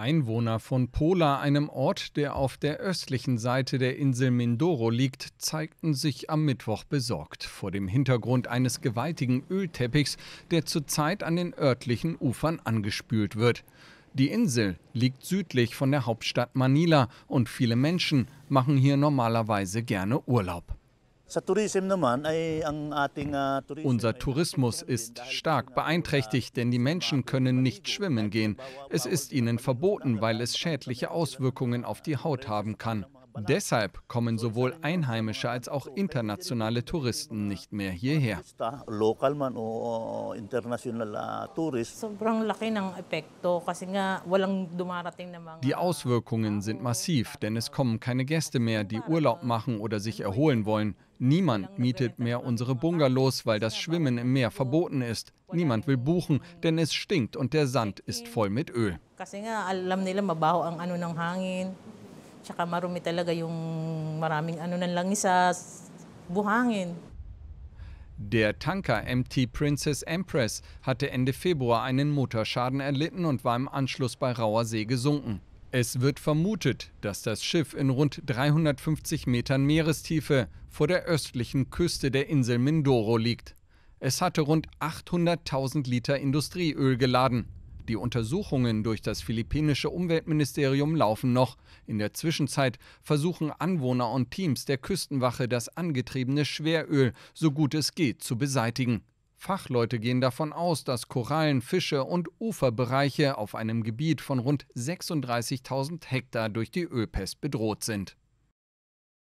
Einwohner von Pola, einem Ort, der auf der östlichen Seite der Insel Mindoro liegt, zeigten sich am Mittwoch besorgt vor dem Hintergrund eines gewaltigen Ölteppichs, der zurzeit an den örtlichen Ufern angespült wird. Die Insel liegt südlich von der Hauptstadt Manila und viele Menschen machen hier normalerweise gerne Urlaub. Ah, Unser Tourismus ist stark beeinträchtigt, denn die Menschen können nicht schwimmen gehen. Es ist ihnen verboten, weil es schädliche Auswirkungen auf die Haut haben kann. Deshalb kommen sowohl einheimische als auch internationale Touristen nicht mehr hierher. Die Auswirkungen sind massiv, denn es kommen keine Gäste mehr, die Urlaub machen oder sich erholen wollen. Niemand mietet mehr unsere Bungalows, weil das Schwimmen im Meer verboten ist. Niemand will buchen, denn es stinkt und der Sand ist voll mit Öl. Tsaka marumi talaga yung maraming ano ng langis buhangin. Der Tanker MT Princess Empress hatte Ende Februar einen Motorschaden erlitten und war im Anschluss bei Rauer See gesunken. Es wird vermutet, dass das Schiff in rund 350 Metern Meerestiefe vor der östlichen Küste der Insel Mindoro liegt. Es hatte rund 800.000 Liter Industrieöl geladen. Die Untersuchungen durch das philippinische Umweltministerium laufen noch. In der Zwischenzeit versuchen Anwohner und Teams der Küstenwache, das angetriebene Schweröl so gut es geht zu beseitigen. Fachleute gehen davon aus, dass Korallen, Fische und Uferbereiche auf einem Gebiet von rund 36.000 Hektar durch die Ölpest bedroht sind.